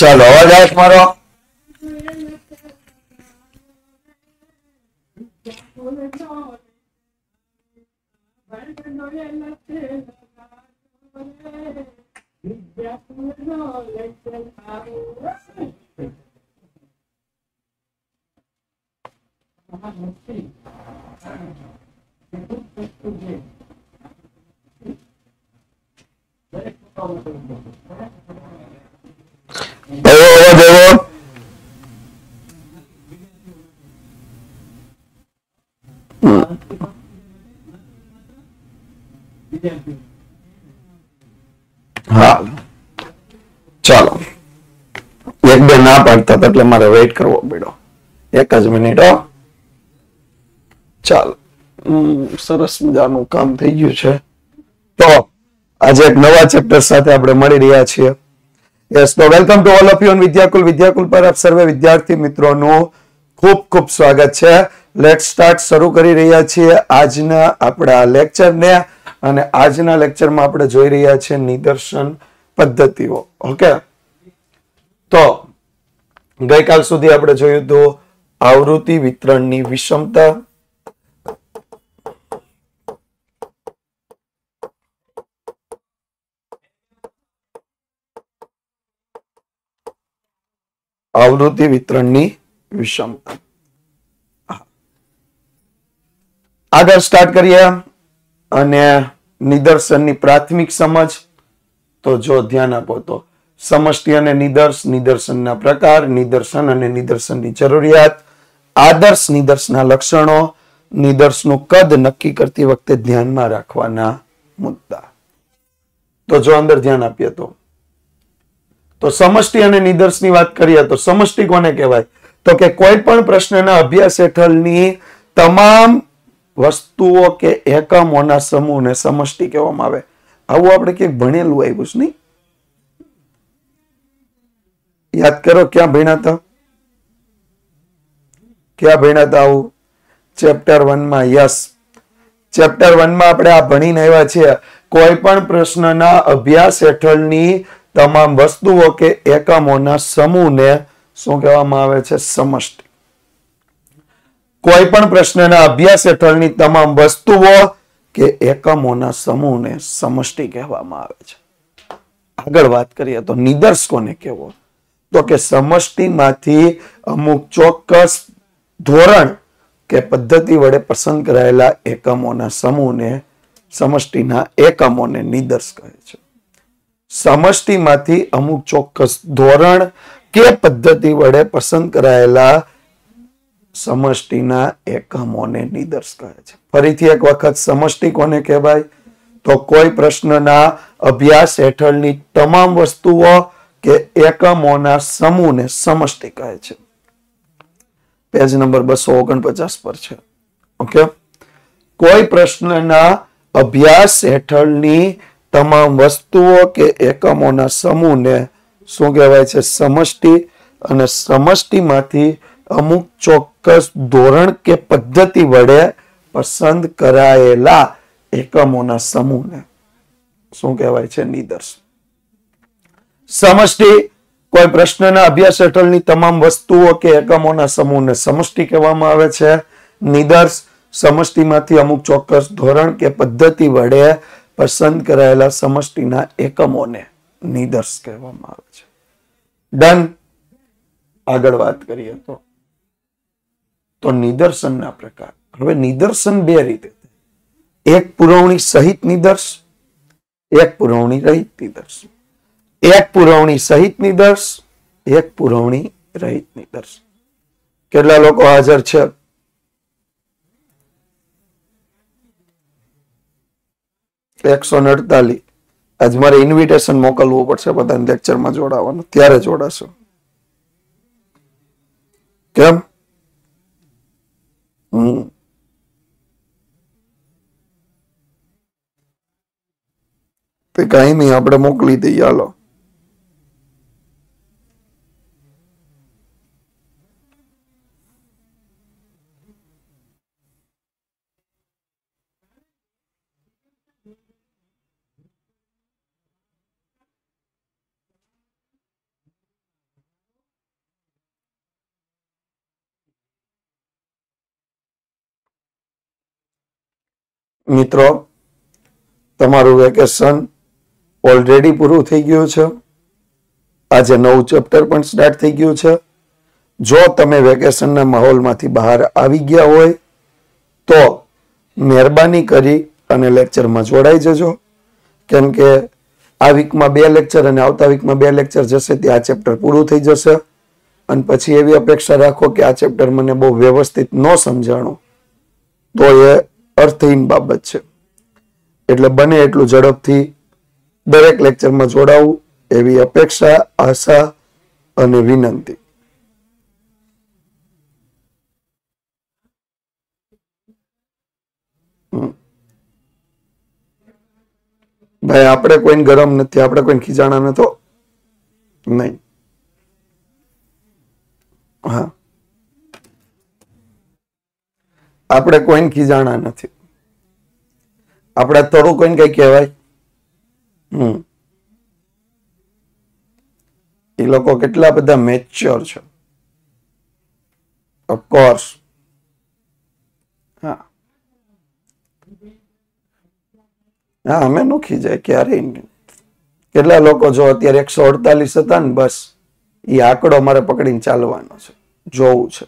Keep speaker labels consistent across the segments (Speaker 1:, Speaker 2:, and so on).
Speaker 1: 叫老二家尝尝。આવતા હતા એટલે મારે વેઇટ કરવો પડ્યો એક જ મિનિટ ચાલ સરસ મજાનું કામ થઈ ગયું છે તો આજે એક નવા ચેપ્ટર સાથે આપણે મળી રહ્યા છીએ યસ તો welcome to all of you on Vidyakul Vidyakul પર આપ સર્વે વિદ્યાર્થી મિત્રોનું ખૂબ ખૂબ સ્વાગત છે લેટ સ્ટાર્ટ શરૂ કરી રહ્યા છીએ આજના આપણા લેક્ચરને અને આજના લેક્ચરમાં આપણે જોઈ રહ્યા છીએ નિદર્શન પદ્ધતિઓ ઓકે તો ગઈકાલ સુધી આપણે જોયું તો આવૃત્તિ વિતરણની વિષમતા આવૃત્તિ વિતરણની વિષમતા આગળ સ્ટાર્ટ કરીએ અને નિદર્શનની પ્રાથમિક સમજ તો જો ધ્યાન આપો તો સમષ્ટિ અને નિદર્શ નિદર્શનના પ્રકાર નિદર્શન અને નિદર્શનની જરૂરિયાત આદર્શ નિદર્શના લક્ષણો નિદર્શનું કદ નક્કી કરતી વખતે ધ્યાનમાં રાખવાના મુદ્દા તો જો અંદર ધ્યાન આપીએ તો તો સમષ્ટિ અને નિદર્શની વાત કરીએ તો સમષ્ટિ કોને કહેવાય તો કે કોઈ પણ પ્રશ્નના અભ્યાસ હેઠળની તમામ વસ્તુઓ કે એકમોના સમૂહને સમષ્ટિ કહેવામાં આવે આવું આપણે ક્યાંક ભણેલું આવ્યું છે નહીં યાદ કરો ક્યાં ભણ્યા હતા ક્યાં ભણ્યા હતા આવું ચેપ્ટર વનમાં યસ ચેપ્ટર વનમાં આપણે આ ભણીને આવ્યા છીએ કોઈ પણ પ્રશ્નના અભ્યાસ હેઠળની તમામ વસ્તુઓ કે એકમોના સમૂહને શું કહેવામાં આવે છે સમષ્ટિ કોઈ પણ પ્રશ્નના અભ્યાસ હેઠળની તમામ વસ્તુઓ કે એકમોના સમૂહને સમષ્ટિ કહેવામાં આવે છે આગળ વાત કરીએ તો નિદર્શકોને કેવો તો કે સમષ્ટિમાંથી અમુક ચોક્કસ ધોરણ કે પદ્ધતિ વડે પસંદ કરાયેલા એકમોના સમૂહને સમષ્ટિના એકમોને નિદર્શ કહે છે સમષ્ટિમાંથી અમુક ચોક્કસ ધોરણ કે પદ્ધતિ વડે પસંદ કરાયેલા સમષ્ટિના એકમોને નિદર્શ કહે છે ફરીથી એક વખત સમષ્ટિ કોને કહેવાય તો કોઈ પ્રશ્નના અભ્યાસ હેઠળની તમામ વસ્તુઓ કે એકમોના સમૂહને સમષ્ટિ કહે છે પેજ નંબર બસો ઓગણપચાસ પર છે ઓકે કોઈ પ્રશ્નના અભ્યાસ હેઠળની તમામ વસ્તુઓ કે એકમોના સમૂહને શું કહેવાય છે સમષ્ટિ અને સમષ્ટિમાંથી અમુક ચોક્કસ ધોરણ કે પદ્ધતિ વડે પસંદ કરાયેલા એકમોના સમૂહને શું કહેવાય છે નિદર્શન સમષ્ટિ કોઈ પ્રશ્નના અભ્યાસ હેઠળની તમામ વસ્તુઓ કે એકમોના સમૂહને સમષ્ટિ કહેવામાં આવે છે નિદર્શ સમષ્ટિમાંથી અમુક ચોક્કસ ધોરણ કે પદ્ધતિ વડે પસંદ કરાયેલા સમષ્ટિના એકમોને નિદર્શ કહેવામાં આવે છે ડન આગળ વાત કરીએ તો તો નિદર્શનના પ્રકાર હવે નિદર્શન બે રીતે એક પુરવણી સહિત નિદર્શ એક પુરવણી રહિત નિદર્શન એક પુરવણી સહિત નિદર્શ એક પુરવણી રહિત નિદર્શ કેટલા લોકો હાજર છે એકસો અડતાલીસ આજ મારે ઇન્વિટેશન મોકલવું પડશે બધાને લેક્ચરમાં જોડાવાનું ત્યારે જોડાશો કેમ હમ કઈ નહીં આપણે મોકલી દઈએ હાલો મિત્રો તમારું વેકેશન ઓલરેડી પૂરું થઈ ગયું છે આજે નવું ચેપ્ટર પણ સ્ટાર્ટ થઈ ગયું છે જો તમે વેકેશનના માહોલમાંથી બહાર આવી ગયા હોય તો મહેરબાની કરી અને લેક્ચરમાં જોડાઈ જજો કેમ કે આ વીકમાં બે લેક્ચર અને આવતા વીકમાં બે લેક્ચર જશે તે આ ચેપ્ટર પૂરું થઈ જશે અને પછી એવી અપેક્ષા રાખો કે આ ચેપ્ટર મને બહુ વ્યવસ્થિત ન સમજાણો તો એ અર્થહીન બાબત છે એટલે બને એટલું ઝડપથી દરેક લેક્ચરમાં જોડાવું એવી અપેક્ષા આશા અને વિનંતી ભાઈ આપણે કોઈ ગરમ નથી આપણે કોઈને ખીજાણા નતો નહીં હા આપણે કોઈને ખીજાણા નથી આપણે થોડું કોઈને કઈ કહેવાય હમ એ લોકો કેટલા બધા મેચ્યોર છે ઓફકોર્સ હા હા અમે નું જાય ક્યારેય કેટલા લોકો જો અત્યારે એકસો અડતાલીસ હતા ને બસ એ આંકડો મારે પકડીને ચાલવાનો છે જોવું છે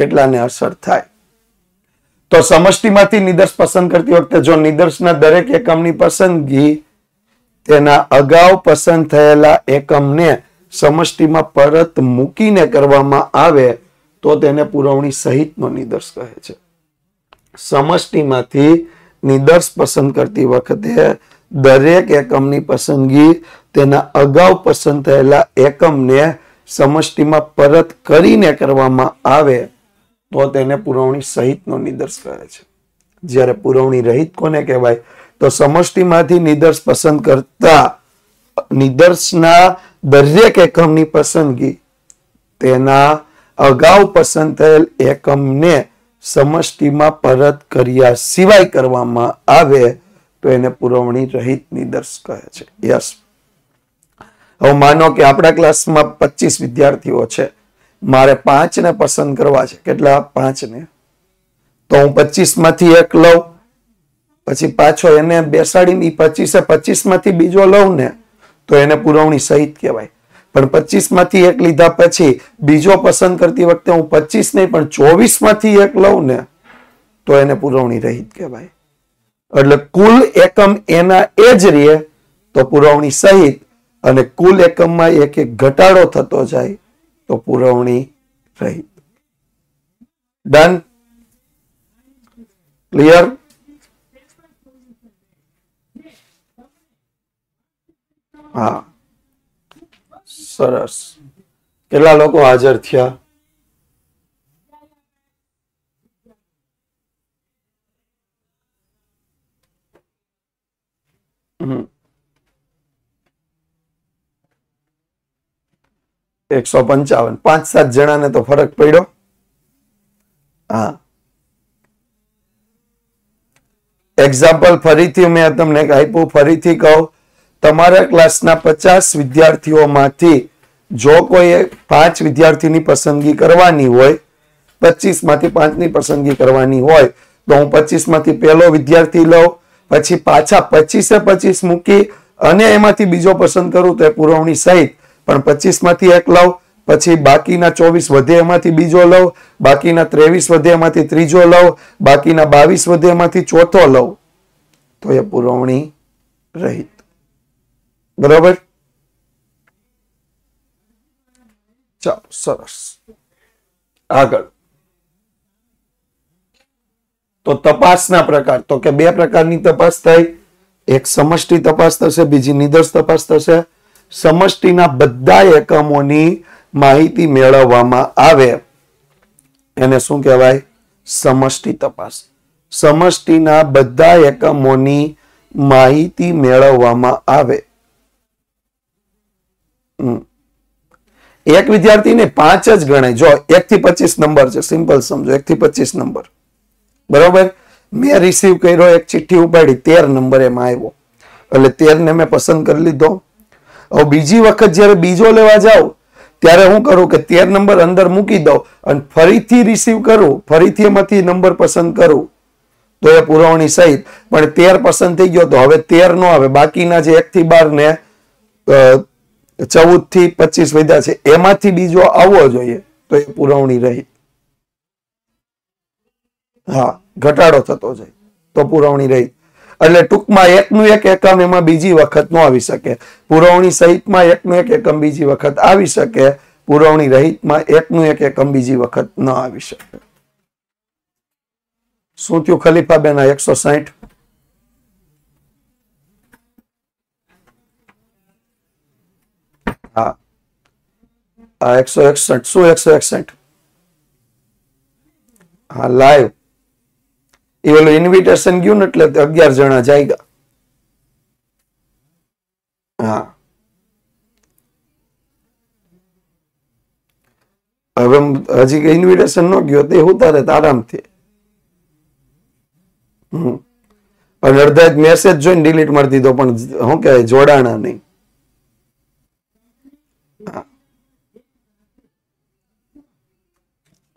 Speaker 1: કેટલાને અસર થાય તો સમષ્ટિમાંથી નિદર્શ પસંદ કરતી વખતે જો નિદર્શના દરેક એકમની પસંદગી તેના અગાઉ પસંદ થયેલા એકમને સમષ્ટિમાં પરત મૂકીને કરવામાં આવે તો તેને પુરવણી સહિતનો નિદર્શ કહે છે સમષ્ટિમાંથી નિદર્શ પસંદ કરતી વખતે દરેક એકમની પસંદગી તેના અગાઉ પસંદ થયેલા એકમને સમષ્ટિમાં પરત કરીને કરવામાં આવે તો તેને પુરવણી સહિતનો નિદર્શ કહે છે જ્યારે પુરવણી રહિત કોને કહેવાય તો સમષ્ટિમાંથી નિદર્શ પસંદ કરતા નિદર્શના દરેક એકમની પસંદગી તેના અગાઉ પસંદ થયેલ એકમને સમષ્ટિમાં પરત કર્યા સિવાય કરવામાં આવે તો એને પુરવણી રહિત નિદર્શ કહે છે યસ હવે માનો કે આપણા ક્લાસમાં પચીસ વિદ્યાર્થીઓ છે મારે પાંચને પસંદ કરવા છે કેટલા પાંચને તો હું પચીસમાંથી એક લઉં પછી પાછો એને બેસાડીને પચીસે પચીસમાંથી બીજો લઉં ને તો એને પુરવણી સહિત કહેવાય પણ પચીસમાંથી એક લીધા પછી બીજો પસંદ કરતી વખતે હું પચીસ નહીં પણ ચોવીસમાંથી એક લઉં ને તો એને પુરવણી રહિત કહેવાય એટલે કુલ એકમ એના એ જ રહે તો પુરવણી સહિત અને કુલ એકમમાં એક એક ઘટાડો થતો જાય તો પુરવણી રહી ડન ક્લિયર હા સરસ કેટલા લોકો હાજર થયા હમ એકસો પંચાવન પાંચ સાત જણાને તો ફરક પડ્યો હા એક્ઝામ્પલ ફરીથી મેં તમને આપ્યું ફરીથી કહું તમારા ક્લાસના પચાસ વિદ્યાર્થીઓમાંથી જો કોઈએ પાંચ વિદ્યાર્થીની પસંદગી કરવાની હોય પચીસમાંથી પાંચની પસંદગી કરવાની હોય તો હું પચીસમાંથી પહેલો વિદ્યાર્થી લઉં પછી પાછા પચીસે પચીસ મૂકી અને એમાંથી બીજો પસંદ કરું તો એ પુરવણી સહિત પણ માંથી એક લઉં પછી બાકીના ચોવીસ વધે એમાંથી બીજો લઉં બાકીના ત્રેવીસ વધે એમાંથી ત્રીજો લઉં બાકીના બાવીસ વધે એમાંથી ચોથો લઉં તો એ પુરવણી રહિત બરાબર ચાલો સરસ આગળ તો તપાસના પ્રકાર તો કે બે પ્રકારની તપાસ થાય એક સમષ્ટિ તપાસ થશે બીજી નિદર્શ તપાસ થશે સમષ્ટિના બધા એકમોની માહિતી મેળવવામાં આવે એને શું કહેવાય સમષ્ટિ તપાસ સમષ્ટિના બધા એકમોની માહિતી મેળવવામાં આવે એક વિદ્યાર્થીને પાંચ જ ગણાય જો એક થી પચીસ નંબર છે સિમ્પલ સમજો એક થી પચીસ નંબર બરોબર મેં રિસીવ કર્યો એક ચિઠ્ઠી ઉપાડી તેર નંબર એમાં આવ્યો એટલે તેર ને મેં પસંદ કરી લીધો હવે બીજી વખત જ્યારે બીજો લેવા જાઓ ત્યારે હું કરું કે તેર નંબર અંદર મૂકી દઉં અને ફરીથી રિસીવ કરું ફરીથી એમાંથી નંબર પસંદ કરું તો એ પુરવણી સહિત પણ તેર પસંદ થઈ ગયો તો હવે તેર નો આવે બાકીના જે એકથી બાર ને ચૌદ થી પચીસ વૈધા છે એમાંથી બીજો આવવો જોઈએ તો એ પુરવણી રહી હા ઘટાડો થતો જાય તો પુરવણી રહી એટલે ટૂંકમાં એકનું એક એકમ એમાં બીજી વખત ન આવી શકે પુરવણી સહિતમાં એકનું એક એકમ બીજી વખત આવી શકે પુરવણી રહિતમાં એકનું એક એકમ બીજી વખત ન આવી શકે શું થયું ખલીફાબેન એકસો સાહીઠ હા આ એકસો એકસઠ શું એકસો એકસઠ હા લાઈવ એ ઇન્વિટેશન ગયું ને એટલે અગિયાર જણા જાગ્યા હા હવે હજી ઇન્વિટેશન ન ગયો તે ઉતારે આરામથી અને અડધા જ મેસેજ જોઈને ડિલીટ મારી દીધો પણ શું કહેવાય જોડાણા નહીં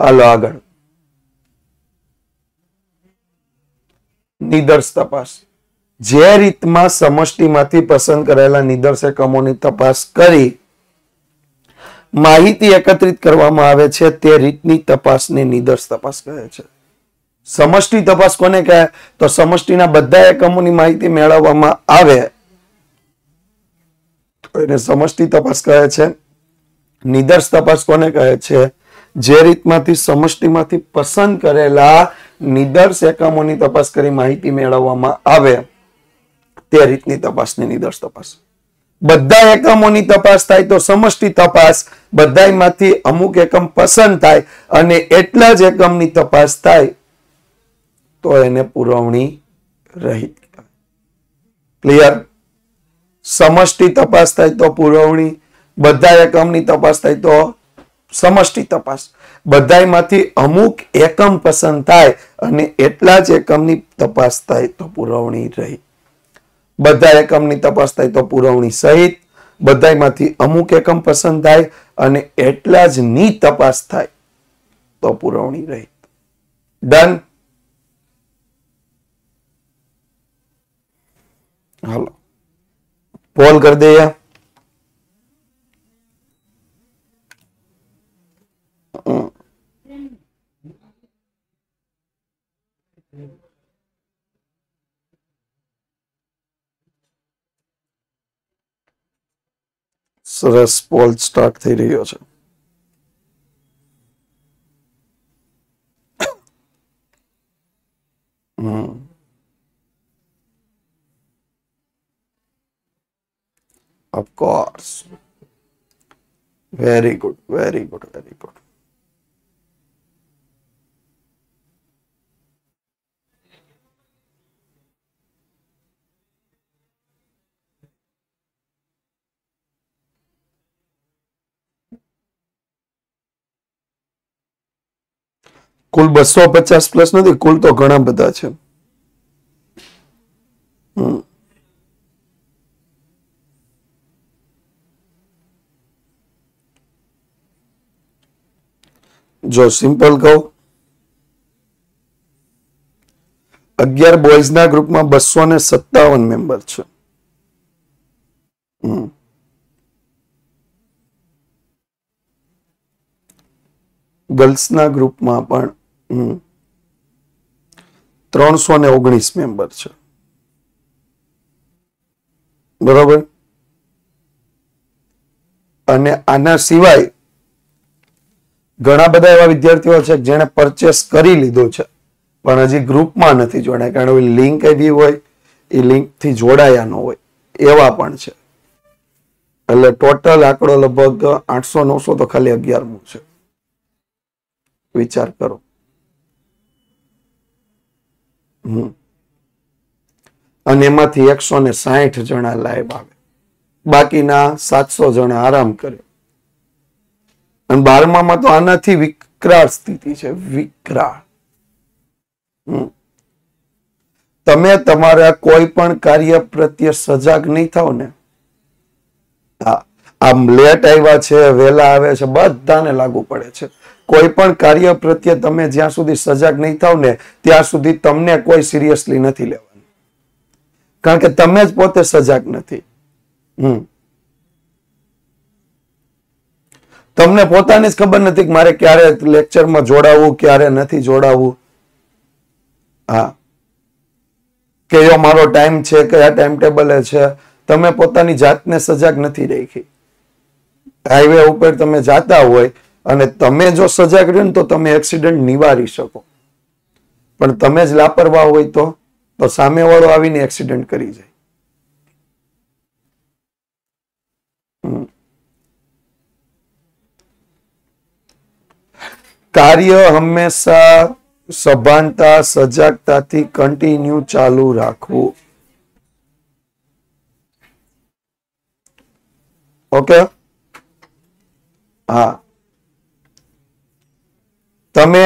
Speaker 1: હાલો આગળ નિદર્શ તપાસ જે રીતમાં સમષ્ટિમાંથી પસંદ કરેલા નિદર્શકોની તપાસ કરી માહિતી એકત્રિત કરવામાં આવે છે તે રીતની તપાસને નિદર્શ તપાસ કહે છે સમષ્ટિ તપાસ કોને કહે તો સમષ્ટિના બધા એકમોની માહિતી મેળવવામાં આવે તો એને સમષ્ટિ તપાસ કહે છે નિદર્શ તપાસ કોને કહે છે જે રીતમાંથી સમષ્ટિમાંથી પસંદ કરેલા નિદર્શ એકમોની તપાસ કરી માહિતી મેળવવામાં આવે તે રીતની તપાસને નિદર્શ તપાસ બધા એકમોની તપાસ થાય તો સમષ્ટિ તપાસ બધામાંથી અમુક એકમ પસંદ થાય અને એટલા જ એકમની તપાસ થાય તો એને પુરવણી રહિત ક્લિયર સમષ્ટિ તપાસ થાય તો પુરવણી બધા એકમની તપાસ થાય તો સમષ્ટિ તપાસ બધામાંથી અમુક એકમ પસંદ થાય અને એટલા જ એકમની તપાસ થાય તો પુરવણી રહી બધા એકમની તપાસ થાય તો પુરવણી સહિત બધામાંથી અમુક એકમ પસંદ થાય અને એટલા જ ની તપાસ થાય તો પુરવણી રહી ડન હાલો પોલ કરી દઈએ સરસ પોલ સ્ટાર્ટ થઈ રહ્યો છે of course very good very good very good કુલ બસો પચાસ પ્લસ નથી કુલ તો ઘણા બધા છે જો સિમ્પલ કહું અગિયાર બોયઝના ગ્રુપમાં બસો ને સત્તાવન મેમ્બર છે ગર્લ્સના ગ્રુપમાં પણ ત્રણસો ને ઓગણીસ મેમ્બર છે બરોબર અને આના સિવાય ઘણા બધા એવા વિદ્યાર્થીઓ છે જેને પરચેસ કરી લીધો છે પણ હજી ગ્રુપમાં નથી જોડાયા કારણ કે લિંક એવી હોય એ થી જોડાયા ન હોય એવા પણ છે એટલે ટોટલ આંકડો લગભગ આઠસો નવસો તો ખાલી અગિયારમું છે વિચાર કરો અને એમાંથી એકસો ને સાહીઠ જણા લાઈવ આવે બાકીના સાતસો જણા આરામ કરે અને બારમામાં તો આનાથી વિકરાળ સ્થિતિ છે વિકરાળ તમે તમારા કોઈ પણ કાર્ય પ્રત્યે સજાગ નહીં થાવ ને આમ લેટ આવ્યા છે વેલા આવે છે બધાને લાગુ પડે છે કોઈ પણ કાર્ય પ્રત્યે તમે જ્યાં સુધી સજાગ નહીં થાવ ને ત્યાં સુધી તમને કોઈ સિરિયસલી નથી લેવાનું કારણ કે તમે જ પોતે સજાગ નથી હમ તમને પોતાને જ ખબર નથી કે મારે ક્યારે લેક્ચરમાં જોડાવું ક્યારે નથી જોડાવું હા કે મારો ટાઈમ છે કયા ટાઈમ ટેબલ છે તમે પોતાની જાતને સજાગ નથી રાખી હાઈવે ઉપર તમે જાતા હોય અને તમે જો સજાગ રહ્યો ને તો તમે એક્સિડન્ટ નિવારી શકો પણ તમે જ લાપરવાહ હોય તો તો સામેવાળો આવીને એક્સિડન્ટ કરી જાય કાર્ય હંમેશા સભાનતા સજાગતાથી કન્ટિન્યુ ચાલુ રાખવું ઓકે હા તમે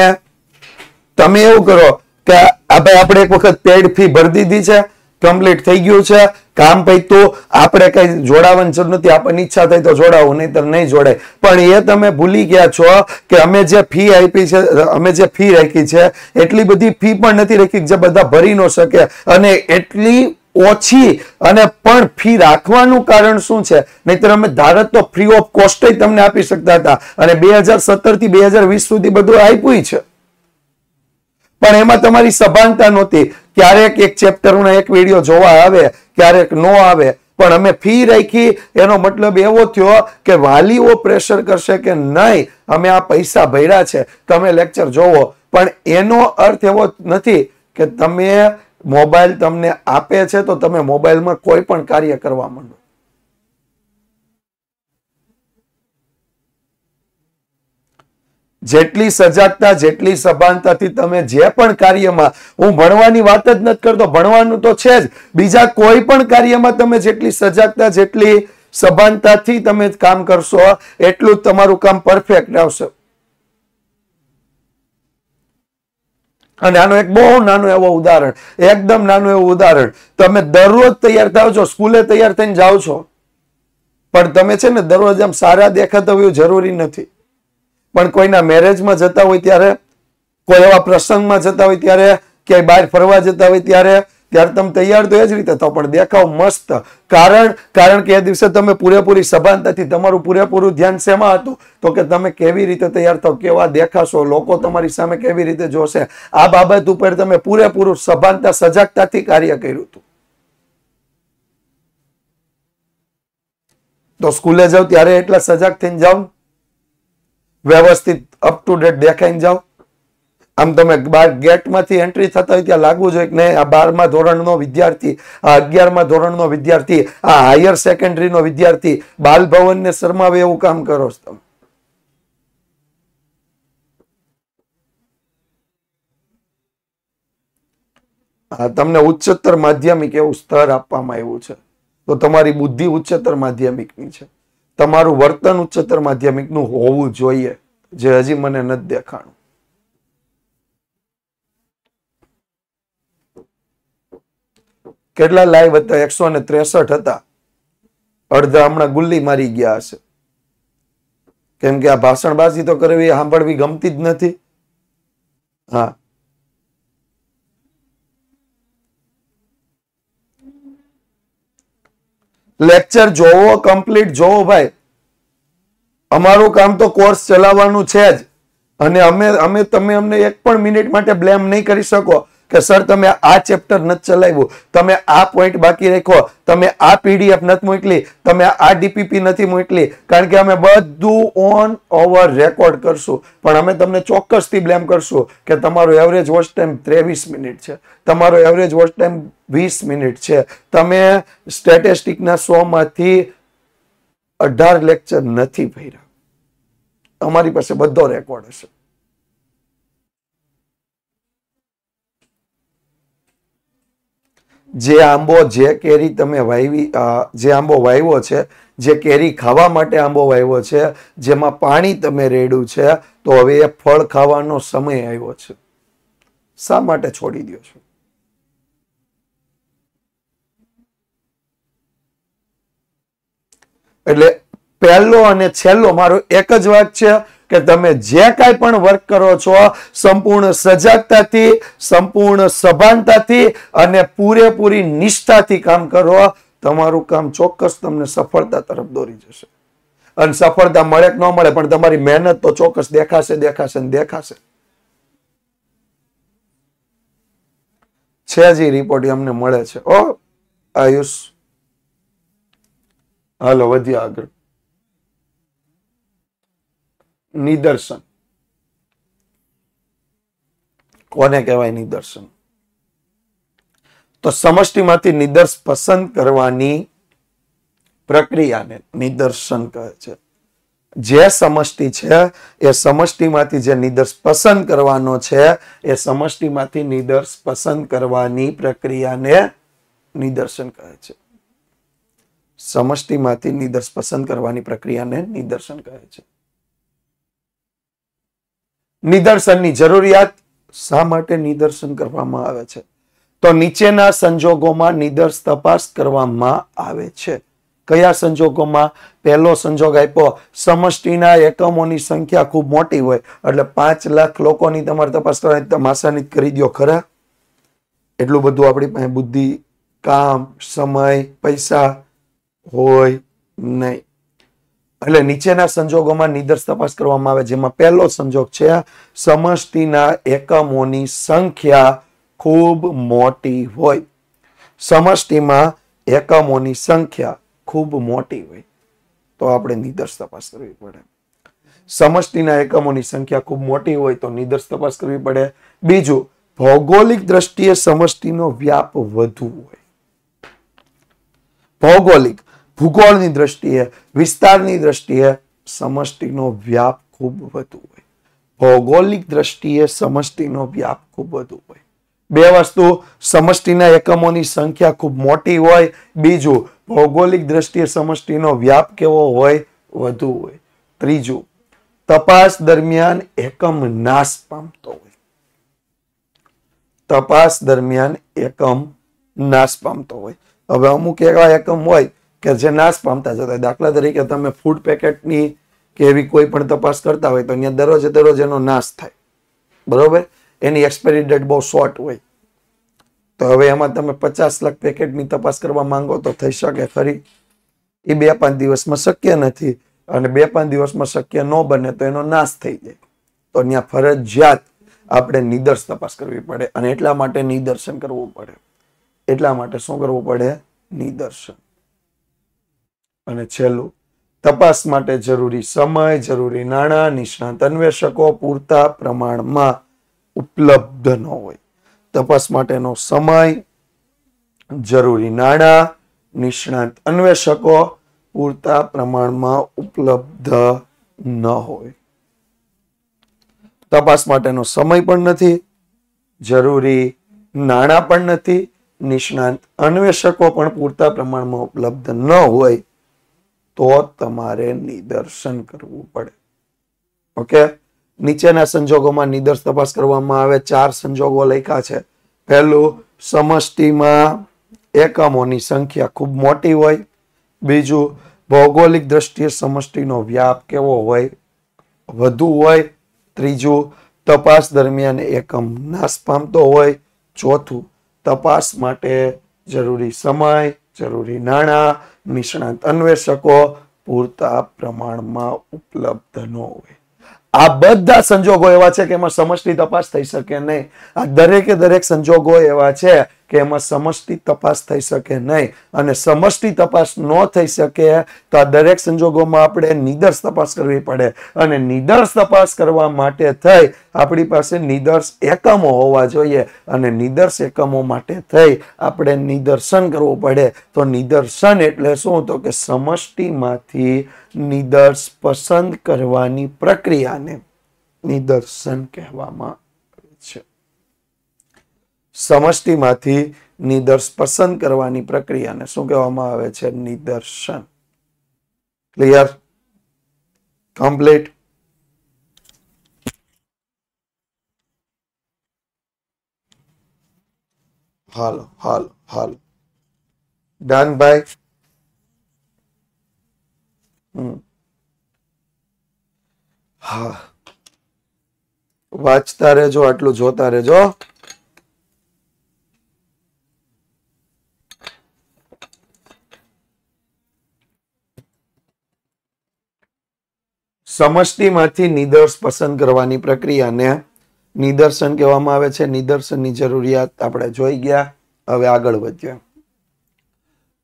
Speaker 1: તમે એવું કરો કે આ ભાઈ આપણે એક વખત પેડ ફી ભરી દીધી છે કમ્પ્લીટ થઈ ગયું છે કામ તો આપણે કઈ જોડાવાની જરૂર નથી આપણને ઈચ્છા થાય તો નહીં તો નહીં જોડાય પણ એ તમે ભૂલી ગયા છો કે અમે જે ફી આપી છે અમે જે ફી રાખી છે એટલી બધી ફી પણ નથી રાખી જે બધા ભરી ન શકે અને એટલી ઓછી અને પણ ફી રાખવાનું કારણ શું છે નહીતર અમે ધારત તો ફ્રી ઓફ કોસ્ટ તમને આપી શકતા હતા અને બે હજાર સત્તર થી બે હજાર વીસ સુધી બધું આપ્યું છે પણ એમાં તમારી સભાનતા નહોતી ક્યારેક એક ચેપ્ટરનો એક વિડીયો જોવા આવે ક્યારેક નો આવે પણ અમે ફી રાખી એનો મતલબ એવો થયો કે વાલીઓ પ્રેશર કરશે કે નહીં અમે આ પૈસા ભર્યા છે તમે લેક્ચર જોવો પણ એનો અર્થ એવો નથી કે તમે મોબાઈલ તમને આપે છે તો તમે મોબાઈલમાં કોઈ પણ કાર્ય કરવા માંડો જેટલી સજાગતા જેટલી સભાનતાથી તમે જે પણ કાર્યમાં હું ભણવાની વાત જ નથી કરતો ભણવાનું તો છે જ બીજા કોઈ પણ કાર્યમાં તમે જેટલી સજાગતા જેટલી સભાનતાથી તમે કામ કરશો એટલું જ તમારું કામ પરફેક્ટ આવશે અને આનું એક બહુ નાનું એવું ઉદાહરણ એકદમ નાનું એવું ઉદાહરણ તમે દરરોજ તૈયાર થાવ છો સ્કૂલે તૈયાર થઈને જાઓ છો પણ તમે છે ને દરરોજ આમ સારા દેખાતા હોય જરૂરી નથી પણ કોઈના મેરેજમાં જતા હોય ત્યારે કોઈ એવા પ્રસંગમાં જતા હોય ત્યારે ક્યાંય બહાર ફરવા જતા હોય ત્યારે ત્યારે તમે તૈયાર તો એ જ રીતે થો પણ દેખાવ મસ્ત કારણ કારણ કે એ દિવસે તમે પૂરેપૂરી સભાનતાથી તમારું પૂરેપૂરું ધ્યાન શેમાં હતું તો કે તમે કેવી રીતે તૈયાર થાવ કેવા દેખાશો લોકો તમારી સામે કેવી રીતે જોશે આ બાબત ઉપર તમે પૂરેપૂરું સભાનતા સજાગતાથી કાર્ય કર્યું હતું તો સ્કૂલે જાવ ત્યારે એટલા સજાગ થઈને જાઉં વ્યવસ્થિત અપ ટુ ડેટ દેખાઈને જાઓ આમ તમે બાર ગેટમાંથી એન્ટ્રી થતા હોય ત્યાં લાગવું જોઈએ કે નહીં આ બારમા ધોરણનો વિદ્યાર્થી આ અગિયારમા ધોરણનો વિદ્યાર્થી આ હાયર સેકન્ડરીનો વિદ્યાર્થી બાલભવનને ભવનને શરમાવે એવું કામ કરો છો તમે હા તમને ઉચ્ચતર માધ્યમિક એવું સ્તર આપવામાં આવ્યું છે તો તમારી બુદ્ધિ ઉચ્ચતર માધ્યમિકની છે તમારું વર્તન ઉચ્ચતર માધ્યમિકનું હોવું જોઈએ જે હજી મને નથી દેખાણું કેટલા લાઈવ હતા એકસો ને ત્રેસઠ હતા અડધા હમણાં ગુલ્લી મારી ગયા હશે કેમ કે આ ભાષણબાજી તો કરવી સાંભળવી ગમતી જ નથી હા લેક્ચર જોવો કમ્પ્લીટ જોવો ભાઈ અમારું કામ તો કોર્સ ચલાવવાનું છે જ અને અમે અમે તમે અમને એક પણ મિનિટ માટે બ્લેમ નહીં કરી શકો કે સર તમે આ ચેપ્ટર નથી ચલાવ્યું તમે આ પોઈન્ટ બાકી રાખો તમે આ પીડીએફ નથી મોકલી તમે આ ડીપીપી નથી મોકલી કારણ કે અમે બધું ઓન ઓવર રેકોર્ડ કરશું પણ અમે તમને ચોક્કસથી બ્લેમ કરશું કે તમારો એવરેજ વોચ ટાઈમ ત્રેવીસ મિનિટ છે તમારો એવરેજ વોચ ટાઈમ વીસ મિનિટ છે તમે સ્ટેટિસ્ટિકના સોમાંથી અઢાર લેક્ચર નથી ભર્યા અમારી પાસે બધો રેકોર્ડ હશે જે આંબો જે કેરી તમે વાવી જે આંબો વાવ્યો છે જે કેરી ખાવા માટે આંબો વાવ્યો છે જેમાં પાણી તમે રેડ્યું છે તો હવે એ ફળ ખાવાનો સમય આવ્યો છે શા માટે છોડી દો છો એટલે પહેલો અને છેલ્લો મારો એક જ વાત છે કે તમે જે કાંઈ પણ વર્ક કરો છો સંપૂર્ણ સજાગતાથી સંપૂર્ણ સભાનતાથી અને પૂરેપૂરી નિષ્ઠાથી કામ કરો તમારું કામ ચોક્કસ તમને સફળતા તરફ દોરી જશે અને સફળતા મળે કે ન મળે પણ તમારી મહેનત તો ચોક્કસ દેખાશે દેખાશે ને દેખાશે છે જે રિપોર્ટ અમને મળે છે ઓ આયુષ હાલો વધ્યા આગળ નિદર્શન કોને કહેવાય નિદર્શન તો સમષ્ટિમાંથી નિદર્શ પસંદ કરવાની પ્રક્રિયાને નિદર્શન કહે છે જે સમષ્ટિ છે એ સમષ્ટિમાંથી જે નિદર્શ પસંદ કરવાનો છે એ સમષ્ટિમાંથી નિદર્શ પસંદ કરવાની પ્રક્રિયાને નિદર્શન કહે છે સમષ્ટિમાંથી નિદર્શ પસંદ કરવાની પ્રક્રિયાને નિદર્શન કહે છે નિદર્શનની જરૂરિયાત શા માટે નિદર્શન કરવામાં આવે છે તો નીચેના સંજોગોમાં નિદર્શ તપાસ કરવામાં આવે છે કયા સંજોગોમાં પહેલો સંજોગ આપ્યો સમષ્ટિના એકમોની સંખ્યા ખૂબ મોટી હોય એટલે પાંચ લાખ લોકોની તમારે તપાસ કરવાની તમાશાની કરી દો ખરા એટલું બધું આપણી પાસે બુદ્ધિ કામ સમય પૈસા હોય નહીં એટલે નીચેના સંજોગોમાં નિદર્શ તપાસ કરવામાં આવે જેમાં પહેલો સંજોગ છે સમષ્ટિના એકમોની સંખ્યા ખૂબ મોટી હોય સમષ્ટિમાં એકમોની સંખ્યા ખૂબ મોટી હોય તો આપણે નિદર્શ તપાસ કરવી પડે સમષ્ટિના એકમોની સંખ્યા ખૂબ મોટી હોય તો નિદર્શ તપાસ કરવી પડે બીજું ભૌગોલિક દ્રષ્ટિએ સમષ્ટિનો વ્યાપ વધુ હોય ભૌગોલિક ભૂગોળની દ્રષ્ટિએ વિસ્તારની દ્રષ્ટિએ સમષ્ટિનો વ્યાપ ખૂબ વધુ હોય ભૌગોલિક દ્રષ્ટિએ સમષ્ટિનો વ્યાપ ખૂબ વધુ હોય બે વસ્તુ સમષ્ટિના એકમોની સંખ્યા ખૂબ મોટી હોય બીજું ભૌગોલિક દ્રષ્ટિએ સમષ્ટિનો વ્યાપ કેવો હોય વધુ હોય ત્રીજું તપાસ દરમિયાન એકમ નાશ પામતો હોય તપાસ દરમિયાન એકમ નાશ પામતો હોય હવે અમુક એવા એકમ હોય કે જે નાશ પામતા જતા દાખલા તરીકે તમે ફૂડ પેકેટની કે એવી કોઈ પણ તપાસ કરતા હોય તો અહીંયા દરરોજે દરરોજ એનો નાશ થાય બરોબર એની એક્સપાયરી ડેટ બહુ શોર્ટ હોય તો હવે એમાં તમે પચાસ લાખ પેકેટની તપાસ કરવા માંગો તો થઈ શકે ખરી એ બે પાંચ દિવસમાં શક્ય નથી અને બે પાંચ દિવસમાં શક્ય ન બને તો એનો નાશ થઈ જાય તો અહીંયા ફરજિયાત આપણે નિદર્શ તપાસ કરવી પડે અને એટલા માટે નિદર્શન કરવું પડે એટલા માટે શું કરવું પડે નિદર્શન અને છેલ્લું તપાસ માટે જરૂરી સમય જરૂરી નાણાં નિષ્ણાંત અન્વેષકો પૂરતા પ્રમાણમાં ઉપલબ્ધ ન હોય તપાસ માટેનો સમય જરૂરી નાણાં નિષ્ણાત અન્વેષકો પૂરતા પ્રમાણમાં ઉપલબ્ધ ન હોય તપાસ માટેનો સમય પણ નથી જરૂરી નાણાં પણ નથી નિષ્ણાંત અન્વેષકો પણ પૂરતા પ્રમાણમાં ઉપલબ્ધ ન હોય તો તમારે નિદર્શન કરવું પડે ઓકે નીચેના સંજોગોમાં નિદર્શ તપાસ કરવામાં આવે ચાર સંજોગો લખ્યા છે પહેલું સમષ્ટિમાં એકમોની સંખ્યા ખૂબ મોટી હોય બીજું ભૌગોલિક દ્રષ્ટિએ સમષ્ટિનો વ્યાપ કેવો હોય વધુ હોય ત્રીજું તપાસ દરમિયાન એકમ નાશ પામતો હોય ચોથું તપાસ માટે જરૂરી સમય જરૂરી નાણાં નિષ્ણાંત અન્વેષકો પૂરતા પ્રમાણમાં ઉપલબ્ધ ન હોય આ બધા સંજોગો એવા છે કે એમાં સમજની તપાસ થઈ શકે નહીં આ દરેકે દરેક સંજોગો એવા છે કે એમાં સમષ્ટિ તપાસ થઈ શકે નહીં અને સમષ્ટિ તપાસ ન થઈ શકે તો આ દરેક સંજોગોમાં આપણે નિદર્શ તપાસ કરવી પડે અને નિદર્શ તપાસ કરવા માટે થઈ આપણી પાસે નિદર્શ એકમો હોવા જોઈએ અને નિદર્શ એકમો માટે થઈ આપણે નિદર્શન કરવું પડે તો નિદર્શન એટલે શું તો કે સમષ્ટિમાંથી નિદર્શ પસંદ કરવાની પ્રક્રિયાને નિદર્શન કહેવામાં આવે છે સમષ્ટિમાંથી નિદર્શ પસંદ કરવાની પ્રક્રિયાને શું કહેવામાં આવે છે નિદર્શન ક્લિયર કમ્પ્લીટ હાલો હાલો હાલો ડન ભાઈ હા વાંચતા રહેજો આટલું જોતા રહેજો સમષ્ટિમાંથી નિદર્શ પસંદ કરવાની પ્રક્રિયાને નિદર્શન કહેવામાં આવે છે નિદર્શનની જરૂરિયાત આપણે જોઈ ગયા હવે આગળ વધ્યા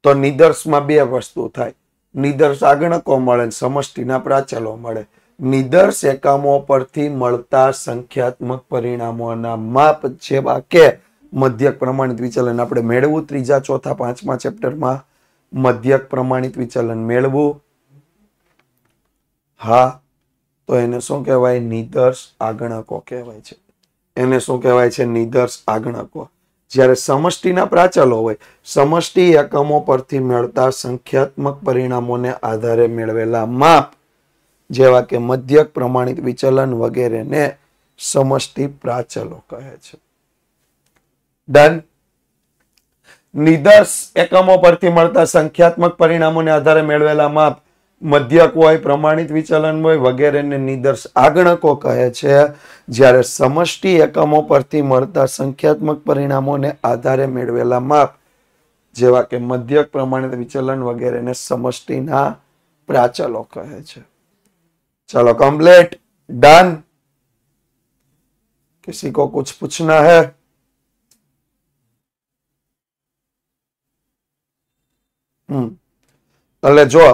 Speaker 1: તો નિદર્શમાં બે વસ્તુ થાય નિદર્શ આગણકો મળે સમષ્ટિના પ્રાચલો મળે નિદર્શ એકમો પરથી મળતા સંખ્યાત્મક પરિણામોના માપ જેવા કે મધ્યક પ્રમાણિત વિચલન આપણે મેળવવું ત્રીજા ચોથા પાંચમા ચેપ્ટરમાં મધ્યક પ્રમાણિત વિચલન મેળવવું હા તો એને શું કહેવાય નિદર્શ આગણકો કહેવાય છે એને શું કહેવાય છે નિદર્શ આગણકો જ્યારે સમષ્ટિના પ્રાચલો હોય સમષ્ટિ એકમો પરથી મેળતા સંખ્યાત્મક પરિણામોને આધારે મેળવેલા માપ જેવા કે મધ્યક પ્રમાણિત વિચલન વગેરેને સમષ્ટિ પ્રાચલો કહે છે ડન નિદર્શ એકમો પરથી મળતા સંખ્યાત્મક પરિણામોને આધારે મેળવેલા માપ મધ્યક હોય પ્રમાણિત વિચલન હોય વગેરેને નિદર્શ આગણકો કહે છે જ્યારે સમષ્ટિ એકમો પરથી મળતા સંખ્યાત્મક પરિણામોને આધારે મેળવેલા માપ જેવા કે મધ્યક પ્રમાણિત વિચલન વગેરેને સમષ્ટિના પ્રાચલો કહે છે ચલો કમ્પ્લેટ ડન किसी કો कुछ પૂછના है हम्म એટલે જો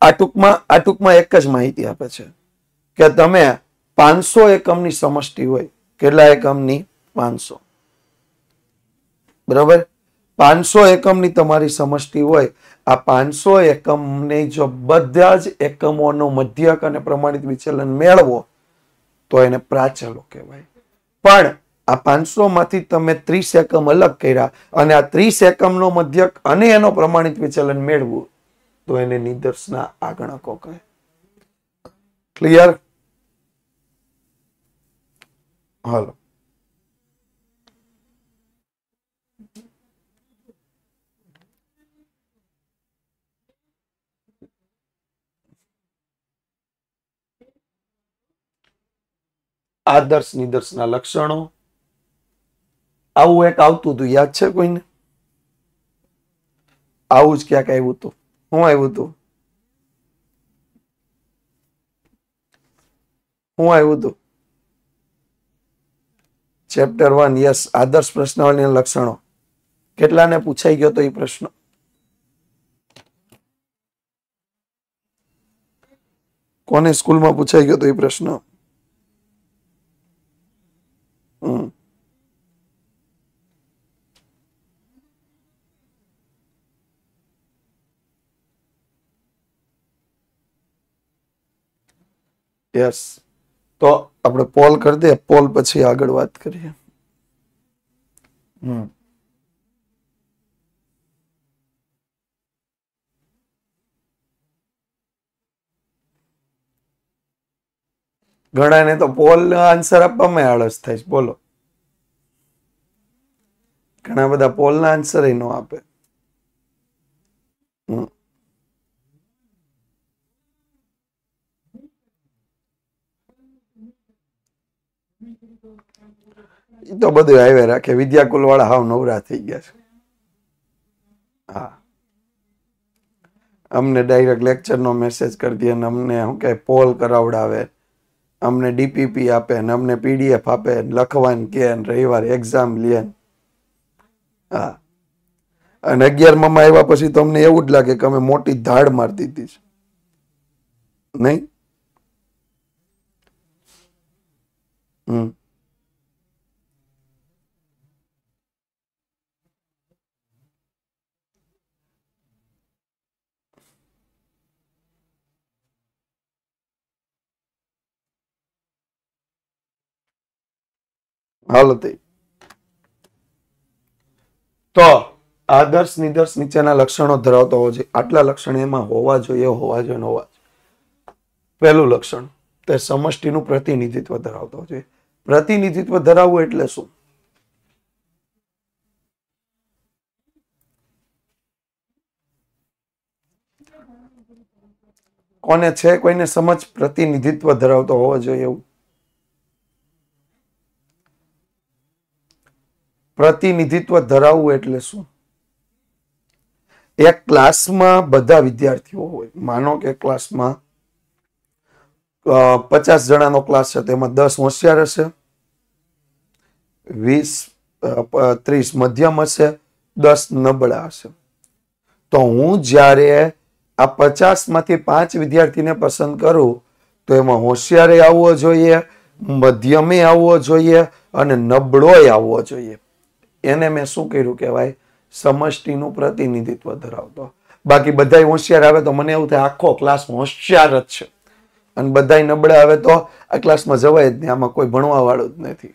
Speaker 1: આ ટૂંકમાં આ ટૂંકમાં એક જ માહિતી આપે છે કે તમે પાંચસો એકમની સમષ્ટિ હોય કેટલા એકમની પાંચસો બરાબર પાંચસો એકમની તમારી સમષ્ટિ હોય આ પાંચસો એકમની જો બધા જ એકમોનો મધ્યક અને પ્રમાણિત વિચલન મેળવો તો એને પ્રાચલો કહેવાય પણ આ પાંચસો માંથી તમે ત્રીસ એકમ અલગ કર્યા અને આ ત્રીસ એકમનો મધ્યક અને એનો પ્રમાણિત વિચલન મેળવવું તો એને નિદર્શના આગણકો કહે ક્લિયર હાલો આદર્શ નિદર્શના લક્ષણો આવું એક આવતું હતું યાદ છે કોઈને આવું જ ક્યાંક આવ્યું હતું હું આવ્યું હતું હું આવ્યું હતું ચેપ્ટર વન યસ આદર્શ પ્રશ્નાવલીના લક્ષણો કેટલાને પૂછાઈ ગયો તો એ પ્રશ્ન કોને સ્કૂલમાં પૂછાઈ ગયો તો એ પ્રશ્ન યસ તો આપણે પોલ કરી દઈએ પોલ પછી આગળ વાત કરીએ હમ ઘણાને તો પોલ આન્સર આપવામાં આળસ થાય છે બોલો ઘણા બધા પોલના આન્સર એ ન આપે હમ એ તો બધું આવ્યા રાખે વિદ્યાકુલ વાળા હાવ નવરા થઈ ગયા છે હા અમને ડાયરેક્ટ લેક્ચરનો મેસેજ કરી દે અને અમને શું કહે પોલ કરાવડાવે અમને ડીપીપી આપે ને અમને પીડીએફ આપે લખવાન કે રવિવાર એક્ઝામ લે હા અને અગિયારમાં આવ્યા પછી તો અમને એવું જ લાગે કે અમે મોટી ધાડ મારી દીધી છે નહીં હમ હાલ તો આદર્શ નિદર્શ નીચેના લક્ષણો ધરાવતો હોવો જોઈએ આટલા લક્ષણ એમાં હોવા જોઈએ હોવા જોઈએ હોવા જોઈએ પહેલું લક્ષણ તે સમષ્ટિનું પ્રતિનિધિત્વ ધરાવતો હોવો જોઈએ પ્રતિનિધિત્વ ધરાવવું એટલે શું કોને છે કોઈને સમજ પ્રતિનિધિત્વ ધરાવતો હોવો જોઈએ એવું પ્રતિનિધિત્વ ધરાવવું એટલે શું એક ક્લાસમાં બધા વિદ્યાર્થીઓ હોય માનો કે ક્લાસમાં પચાસ જણાનો ક્લાસ છે તેમાં દસ હોશિયાર હશે વીસ ત્રીસ મધ્યમ હશે દસ નબળા હશે તો હું જ્યારે આ પચાસમાંથી પાંચ વિદ્યાર્થીને પસંદ કરું તો એમાં હોશિયારે આવવો જોઈએ મધ્યમે આવવો જોઈએ અને નબળોય આવવો જોઈએ એને મેં શું કર્યું કહેવાય સમષ્ટિનું પ્રતિનિધિત્વ ધરાવતો બાકી બધા હોશિયાર આવે તો મને એવું થાય આખો ક્લાસ હોશિયાર જ છે અને બધા નબળે આવે તો આ ક્લાસમાં જવાય જ નહીં આમાં કોઈ ભણવા વાળું જ નથી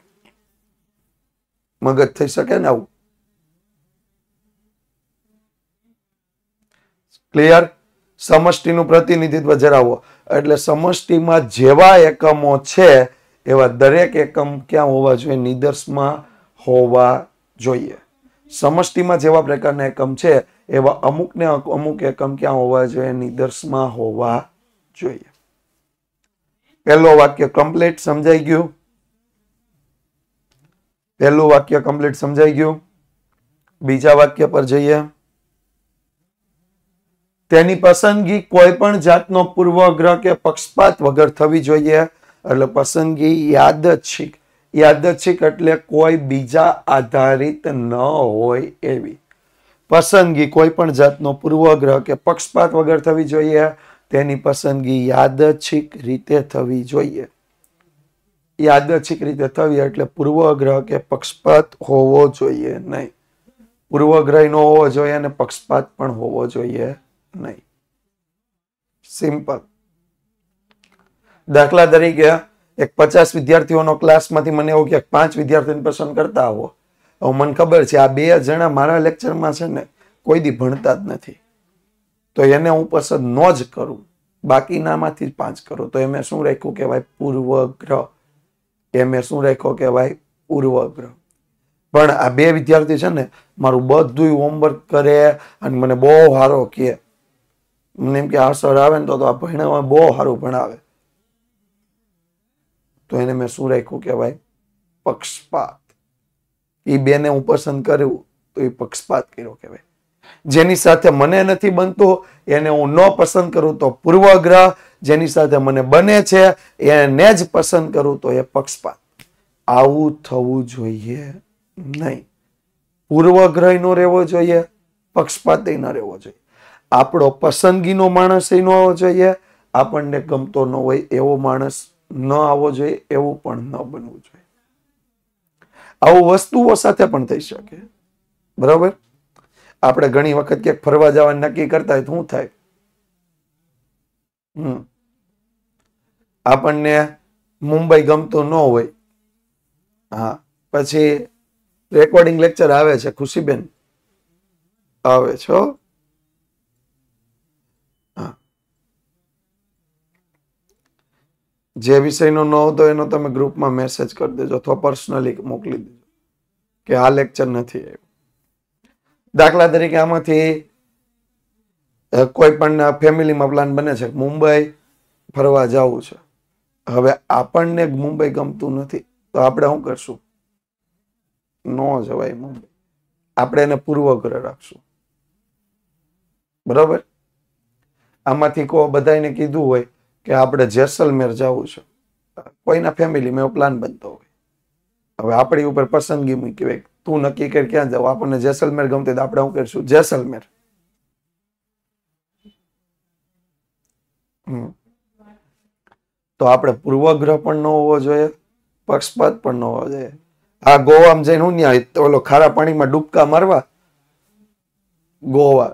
Speaker 1: મગજ થઈ શકે ને આવું ક્લિયર સમષ્ટિનું પ્રતિનિધિત્વ ધરાવો એટલે સમષ્ટિમાં જેવા એકમો છે એવા દરેક એકમ ક્યાં હોવા જોઈએ નિદર્શમાં હોવા જોઈએ સમષ્ટિમાં જેવા પ્રકારના એકમ છે એવા અમુક અમુક એકમ ક્યાં હોવા જોઈએ નિદર્શમાં હોવા જોઈએ પહેલો વાક્ય કમ્પ્લીટ સમજાઈ ગયું પહેલું વાક્ય કમ્પ્લીટ સમજાઈ ગયું બીજા વાક્ય પર જઈએ તેની પસંદગી કોઈ પણ જાતનો પૂર્વગ્રહ કે પક્ષપાત વગર થવી જોઈએ એટલે પસંદગી યાદ જ છે યાદચ્છિક એટલે કોઈ બીજા આધારિત ન હોય એવી પસંદગી કોઈ પણ જાતનો પૂર્વગ્રહ કે પક્ષપાત વગર થવી જોઈએ તેની પસંદગી યાદચ્છિક રીતે થવી જોઈએ યાદચ્છિક રીતે થવી એટલે પૂર્વગ્રહ કે પક્ષપાત હોવો જોઈએ નહીં પૂર્વગ્રહ નો હોવો જોઈએ અને પક્ષપાત પણ હોવો જોઈએ નહીં સિમ્પલ દાખલા તરીકે એક પચાસ વિદ્યાર્થીઓનો ક્લાસમાંથી મને એવું કે પાંચ વિદ્યાર્થીઓને પસંદ કરતા આવો હવે મને ખબર છે આ બે જણા મારા લેક્ચરમાં છે ને કોઈ દી ભણતા જ નથી તો એને હું પસંદ નો જ કરું બાકીનામાંથી જ પાંચ કરું તો એમે શું રાખ્યું કહેવાય પૂર્વગ્રહ એમે શું રાખ્યો કહેવાય પૂર્વગ્રહ પણ આ બે વિદ્યાર્થી છે ને મારું બધું હોમવર્ક કરે અને મને બહુ સારો કહે મને એમ કે આ સર આવે ને તો આ ભણાવવા બહુ સારું ભણાવે તો એને મેં શું રાખ્યું કે પક્ષપાત એ બેને હું પસંદ કર્યું તો એ પક્ષપાત કર્યો કહેવાય જેની સાથે મને નથી બનતો એને હું ન પસંદ કરું તો પૂર્વગ્રહ જેની સાથે મને બને છે એને જ પસંદ કરું તો એ પક્ષપાત આવું થવું જોઈએ નહીં પૂર્વગ્રહ નો રહેવો જોઈએ પક્ષપાત ન રહેવો જોઈએ આપણો પસંદગીનો માણસ એ ન હોવો જોઈએ આપણને ગમતો ન હોય એવો માણસ ન આવવો જોઈએ એવું પણ ન બનવું જોઈએ આવું વસ્તુઓ સાથે પણ થઈ શકે બરાબર આપણે ઘણી વખત ક્યાંક ફરવા જવાનું નક્કી કરતા હોય તો શું થાય હમ આપણને મુંબઈ ગમતું ન હોય હા પછી રેકોર્ડિંગ લેક્ચર આવે છે ખુશીબેન આવે છો જે વિષયનો ન હતો એનો તમે ગ્રુપમાં મેસેજ કરી દેજો અથવા પર્સનલી મોકલી દેજો કે આ લેક્ચર નથી આવ્યો દાખલા તરીકે આમાંથી કોઈ પણ ફેમિલીમાં પ્લાન બને છે મુંબઈ ફરવા જવું છે હવે આપણને મુંબઈ ગમતું નથી તો આપણે શું કરશું ન જવાય મુંબઈ આપણે એને પૂર્વગ્રહ રાખશું બરાબર આમાંથી કો બધાને કીધું હોય કે આપણે જેસલમેર જવું છે કોઈના ફેમિલીમાં એવો પ્લાન બનતો હોય હવે આપણી ઉપર પસંદગી મૂકી હોય તું નક્કી કર ક્યાં જવું આપણને જેસલમેર ગમતી તો આપણે શું કરશું જેસલમેર તો આપણે પૂર્વગ્રહ પણ ન હોવો જોઈએ પક્ષપાત પણ ન હોવો જોઈએ આ ગોવામાં જઈને હું ન્યાય ઓલો ખારા પાણીમાં ડૂબકા મારવા ગોવા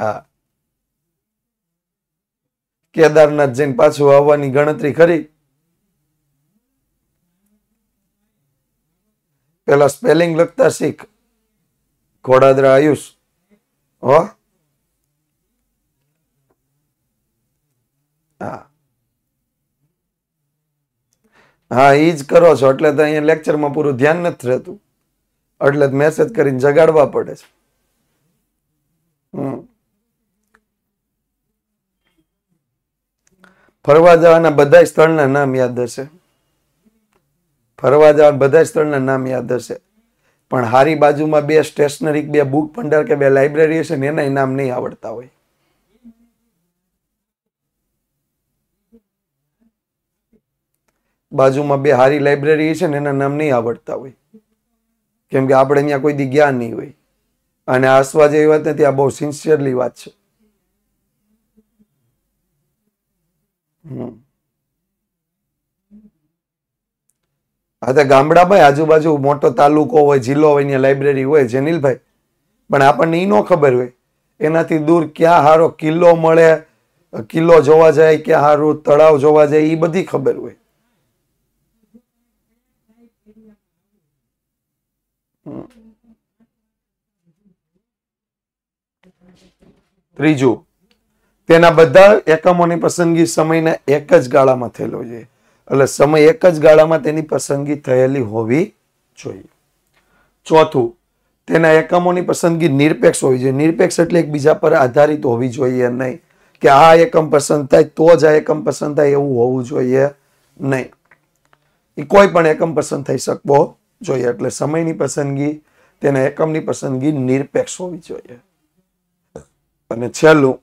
Speaker 1: હા કેદારનાથ જઈને પાછું આવવાની ગણતરી કરી પેલા સ્પેલિંગ લખતા શીખ ઘોડાદરા આયુષ હો હા હા એ જ કરો છો એટલે તો અહીંયા લેક્ચરમાં પૂરું ધ્યાન નથી રહેતું એટલે મેસેજ કરીને જગાડવા પડે છે ફરવા જવાના બધા સ્થળના નામ યાદ હશે ફરવા જવાના બધા સ્થળના નામ યાદ હશે પણ હારી બાજુમાં બે સ્ટેશનરી બે બુક ભંડાર કે બે લાઇબ્રેરી હશે ને એના નામ નહીં આવડતા હોય બાજુમાં બે હારી લાઇબ્રેરી છે ને એના નામ નહીં આવડતા હોય કેમ કે આપણે અહીંયા કોઈ દી ગયા નહીં હોય અને આસવા જેવી વાત નથી આ બહુ સિન્સિયરલી વાત છે હા તો ગામડામાં આજુબાજુ મોટો તાલુકો હોય જિલ્લો હોય ત્યાં લાઇબ્રેરી હોય જેનિલભાઈ પણ આપણને એ ન ખબર હોય એનાથી દૂર ક્યાં સારો કિલ્લો મળે કિલ્લો જોવા જાય ક્યાં સારું તળાવ જોવા જાય એ બધી ખબર હોય ત્રીજું તેના બધા એકમોની પસંદગી સમયના એક જ ગાળામાં થયેલો છે એટલે સમય એક જ ગાળામાં તેની પસંદગી થયેલી હોવી જોઈએ ચોથું તેના એકમોની પસંદગી નિરપેક્ષ હોવી જોઈએ નિરપેક્ષ એટલે એકબીજા પર આધારિત હોવી જોઈએ નહીં કે આ એકમ પસંદ થાય તો જ આ એકમ પસંદ થાય એવું હોવું જોઈએ નહીં એ કોઈ પણ એકમ પસંદ થઈ શકવો જોઈએ એટલે સમયની પસંદગી તેના એકમની પસંદગી નિરપેક્ષ હોવી જોઈએ અને છેલ્લું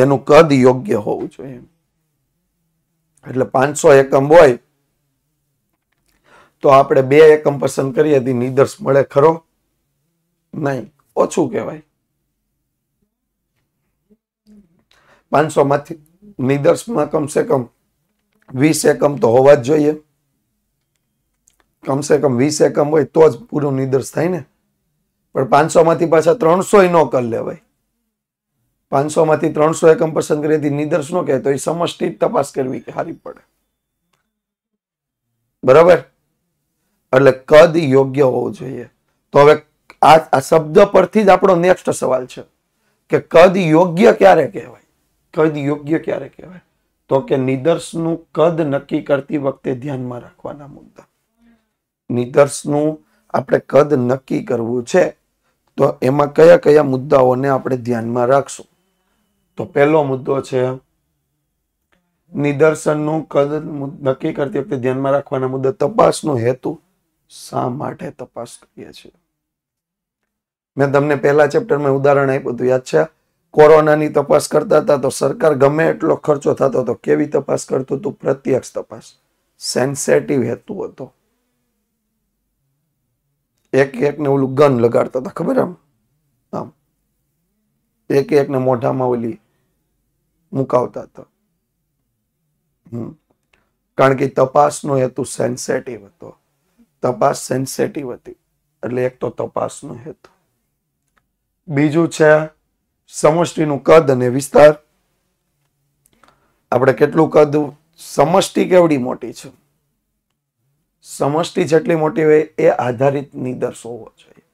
Speaker 1: તેનું કદ યોગ્ય હોવું જોઈએ એટલે પાંચસો એકમ હોય તો આપણે બે એકમ પસંદ કરીએ થી નિદર્શ મળે ખરો નહીં ઓછું કહેવાય પાંચસો માંથી નિદર્શમાં કમસે કમ વીસ એકમ તો હોવા જ જોઈએ કમસે કમ વીસ એકમ હોય તો જ પૂરું નિદર્શ થાય ને પણ પાંચસો માંથી પાછા ત્રણસો ન કરી લેવાય પાંચસો માંથી ત્રણસો એકમ પસંદ કરીએ નિદર્શનો કહે તો એ સમષ્ટિ તપાસ કરવી કે હારી પડે બરાબર એટલે કદ યોગ્ય હોવું જોઈએ તો હવે આ શબ્દ પરથી જ આપણો નેક્સ્ટ સવાલ છે કે કદ યોગ્ય ક્યારે કહેવાય કદ યોગ્ય ક્યારે કહેવાય તો કે નિદર્શનું કદ નક્કી કરતી વખતે ધ્યાનમાં રાખવાના મુદ્દા નિદર્શનું આપણે કદ નક્કી કરવું છે તો એમાં કયા કયા મુદ્દાઓને આપણે ધ્યાનમાં રાખશું તો પહેલો મુદ્દો છે નિદર્શનનું કદ નક્કી કરતી વખતે ધ્યાનમાં રાખવાના મુદ્દા તપાસનો હેતુ શા માટે તપાસ કરીએ છીએ મેં તમને પહેલા ચેપ્ટરમાં ઉદાહરણ આપ્યું હતું યાદ છે કોરોનાની તપાસ કરતા હતા તો સરકાર ગમે એટલો ખર્ચો થતો હતો કેવી તપાસ કરતું હતું પ્રત્યક્ષ તપાસ સેન્સેટિવ હેતુ હતો એક એકને ઓલું ગન લગાડતા હતા ખબર આમ આમ એક એકને મોઢામાં ઓલી મુકાવતા હતા કારણ કે તપાસનો હેતુ સેન્સેટિવ હતો તપાસ સેન્સેટિવ હતી એટલે એક તો તપાસનો હેતુ બીજું છે સમષ્ટિનું કદ અને વિસ્તાર આપણે કેટલું કદ સમષ્ટિ કેવડી મોટી છે સમષ્ટિ જેટલી મોટી હોય એ આધારિત નિદર્શ હોવો જોઈએ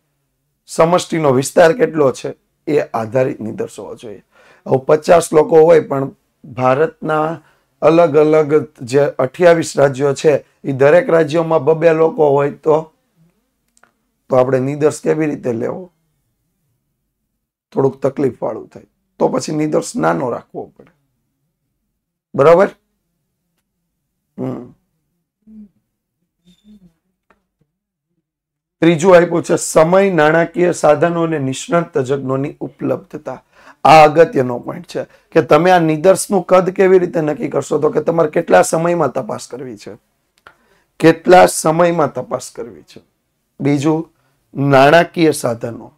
Speaker 1: સમષ્ટિનો વિસ્તાર કેટલો છે એ આધારિત નિદર્શ હોવો જોઈએ હવે પચાસ લોકો હોય પણ ભારતના અલગ અલગ જે અઠ્યાવીસ રાજ્યો છે એ દરેક રાજ્યોમાં બબે લોકો હોય તો તો આપણે નિદર્શ કેવી રીતે લેવો થોડુંક તકલીફ વાળું થાય તો પછી નિદર્શ નાનો રાખવો પડે બરાબર હમ ત્રીજું આપ્યું છે સમય નાણાકીય સાધનો અને નિષ્ણાંત તજજ્ઞોની ઉપલબ્ધતા આ અગત્યનો પોઈન્ટ છે કે તમે આ નિદર્શનું કદ કેવી રીતે નક્કી કરશો તો કે તમારે કેટલા સમયમાં તપાસ કરવી છે કેટલા સમયમાં તપાસ કરવી છે બીજું નાણાકીય સાધનો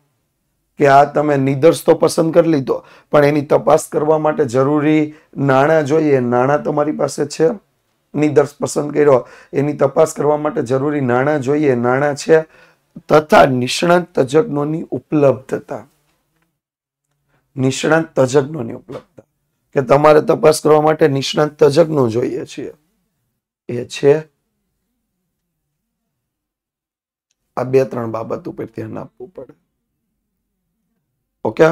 Speaker 1: કે આ તમે નિદર્શ તો પસંદ કરી લીધો પણ એની તપાસ કરવા માટે જરૂરી નાણાં જોઈએ નાણાં તમારી પાસે છે નિદર્શ પસંદ કર્યો એની તપાસ કરવા માટે જરૂરી નાણાં જોઈએ નાણાં છે તથા નિષ્ણાંત તજજ્ઞોની ઉપલબ્ધતા નિષ્ણાંત તજજ્ઞોની ઉપલબ્ધતા કે તમારે તપાસ કરવા માટે નિષ્ણાંત તજજ્ઞો જોઈએ છીએ એ છે આ બે ત્રણ બાબત ઉપર ધ્યાન આપવું પડે ઓકે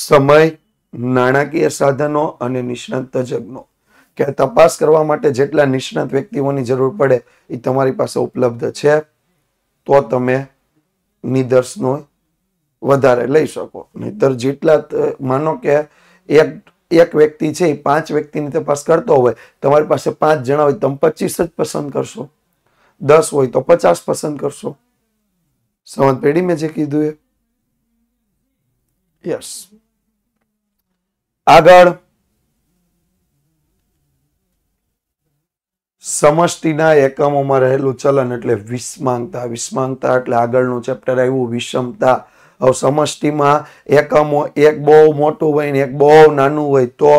Speaker 1: સમય નાણાકીય સાધનો અને નિષ્ણાંત તજજ્ઞો કે તપાસ કરવા માટે જેટલા નિષ્ણાંત વ્યક્તિઓની જરૂર પડે એ તમારી પાસે ઉપલબ્ધ છે તો તમે નિદર્શનો વધારે લઈ શકો નહીતર જેટલા માનો કે એક એક વ્યક્તિ છે એ પાંચ વ્યક્તિની તપાસ કરતો હોય તમારી પાસે પાંચ જણા હોય તમે પચીસ જ પસંદ કરશો દસ હોય તો પચાસ પસંદ કરશો સંવત પેઢી મેં જે કીધું એ યસ આગળ સમષ્ટિના એકમોમાં રહેલું ચલન એટલે વિસ્માંગતા વિસ્માંગતા એટલે આગળનું ચેપ્ટર આવ્યું વિષમતા હવે સમષ્ટિમાં એકમો એક બહુ મોટું હોય ને એક બહુ નાનું હોય તો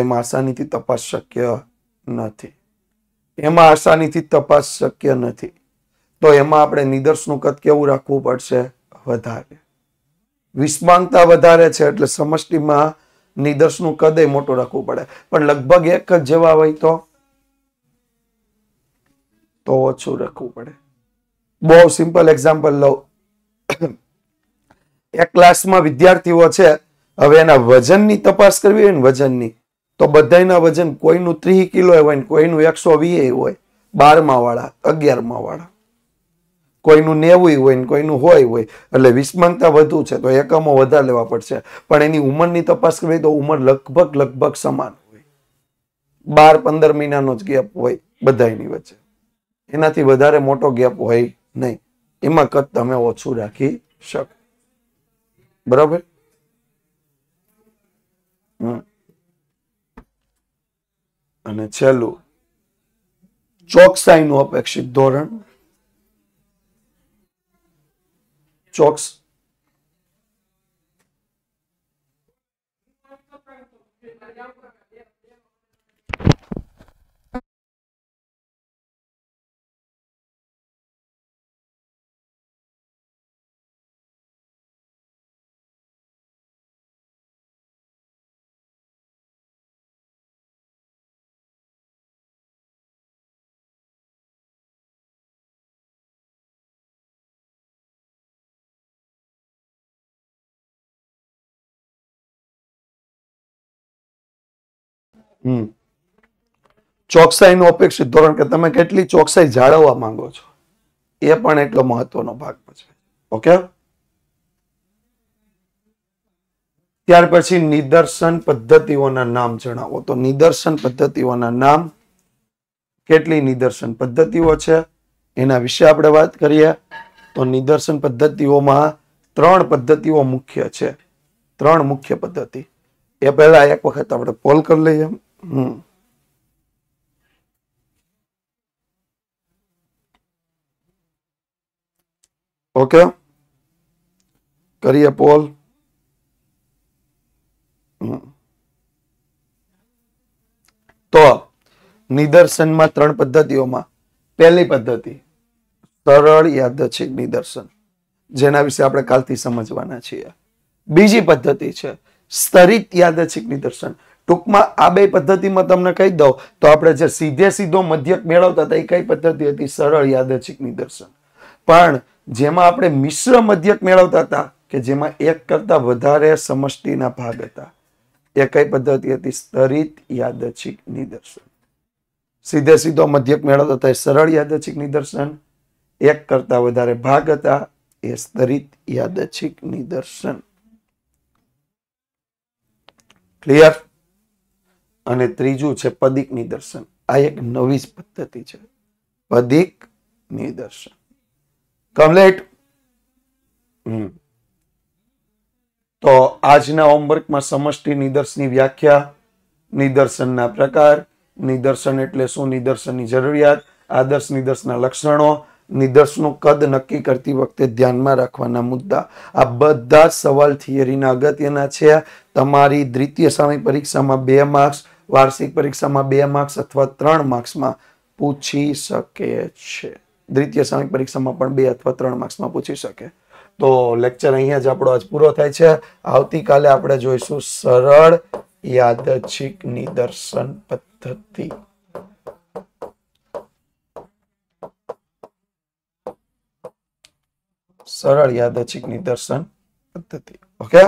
Speaker 1: એમાં આસાનીથી તપાસ શક્ય નથી એમાં આસાનીથી તપાસ શક્ય નથી તો એમાં આપણે નિદર્શનું કદ કેવું રાખવું પડશે વધારે વિસ્માનતા વધારે છે એટલે સમષ્ટિમાં નિદર્શનું કદ એ મોટું રાખવું પડે પણ લગભગ એક જ જેવા હોય તો ઓછું રાખવું પડે બહુ સિમ્પલ એક્ઝામ્પલ લઉં એક ક્લાસમાં વિદ્યાર્થીઓ છે હવે એના વજનની તપાસ કરવી હોય ને વજનની તો બધાના વજન કોઈનું ત્રીસ કિલો હોય ને કોઈનું એકસો વીસ હોય બારમા વાળા અગિયારમા વાળા કોઈનું નેવું હોય ને કોઈનું હોય હોય એટલે વિસ્માંગતા વધુ છે તો એકમો વધારે લેવા પડશે પણ એની ઉંમરની તપાસ કરવી તો ઉંમર લગભગ લગભગ સમાન હોય બાર પંદર મહિનાનો જ ગેપ હોય બધાની વચ્ચે એનાથી વધારે મોટો ગેપ હોય નહીં એમાં કદ તમે ઓછું રાખી શકો બરાબર અને છેલ્લું ચોકસાઈનું અપેક્ષિત ધોરણ ચોક્સ ચોકસાઈનું અપેક્ષિત ધોરણ કે તમે કેટલી ચોકસાઈ જાળવવા માંગો છો એ પણ એટલો મહત્વનો ભાગ ભજવે ઓકે ત્યાર પછી નિદર્શન પદ્ધતિઓના નામ જણાવો તો નિદર્શન પદ્ધતિઓના નામ કેટલી નિદર્શન પદ્ધતિઓ છે એના વિશે આપણે વાત કરીએ તો નિદર્શન પદ્ધતિઓમાં ત્રણ પદ્ધતિઓ મુખ્ય છે ત્રણ મુખ્ય પદ્ધતિ એ પહેલા એક વખત આપણે પોલ કરી લઈએ ઓકે કરીએ પોલ તો નિદર્શનમાં ત્રણ પદ્ધતિઓમાં પહેલી પદ્ધતિ સરળ યાદચ્છિક નિદર્શન જેના વિશે આપણે કાલથી સમજવાના છીએ બીજી પદ્ધતિ છે સ્તરિત યાદચ્છિક નિદર્શન ટૂંકમાં આ બે પદ્ધતિમાં તમને કહી દઉં તો આપણે જે સીધે સીધો મધ્યક મેળવતા હતા એ કઈ પદ્ધતિ હતી સરળ યાદચ્છિક નિદર્શન પણ જેમાં આપણે મિશ્ર મધ્યક મેળવતા હતા કે જેમાં એક કરતાં વધારે સમષ્ટિના ભાગ હતા એ કઈ પદ્ધતિ હતી સ્તરિત યાદચ્છિક નિદર્શન સીધે સીધો મધ્યક મેળવતા હતા એ સરળ યાદચ્છિક નિદર્શન એક કરતા વધારે ભાગ હતા એ સ્તરિત યાદચ્છિક નિદર્શન ક્લિયર અને ત્રીજું છે પદિક નિદર્શન આ એક નવી જ પદ્ધતિ છે પદિક નિદર્શન કમલેટ તો આજના હોમવર્કમાં સમષ્ટિ નિદર્શનની વ્યાખ્યા નિદર્શનના પ્રકાર નિદર્શન એટલે શું નિદર્શનની જરૂરિયાત આદર્શ નિદર્શનના લક્ષણો નિદર્શનું કદ નક્કી કરતી વખતે ધ્યાનમાં રાખવાના મુદ્દા આ બધા સવાલ થિયરીના અગત્યના છે તમારી દ્વિતીય સામે પરીક્ષામાં બે માર્ક્સ વાર્ષિક પરીક્ષામાં બે માર્ક્સ અથવા ત્રણ માર્ક્સમાં પૂછી શકે છે દ્વિતીય સામિક પરીક્ષામાં પણ બે અથવા ત્રણ માર્ક્સમાં પૂછી શકે તો લેક્ચર અહીંયા જ આપણો આજ પૂરો થાય છે આવતીકાલે આપણે જોઈશું સરળ યાદચ્છિક નિદર્શન પદ્ધતિ સરળ યાદચ્છિક નિદર્શન પદ્ધતિ ઓકે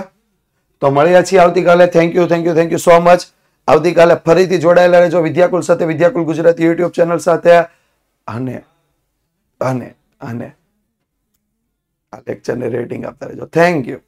Speaker 1: તો મળ્યા છીએ આવતીકાલે thank you thank you thank you so much આવતીકાલે ફરીથી જોડાયેલા રહેજો વિદ્યાકુલ સાથે વિદ્યાકુલ ગુજરાતી યુટ્યુબ ચેનલ સાથે અને અને અને આ લેક્ચરને રેટિંગ આપતા રહેજો થેન્ક યુ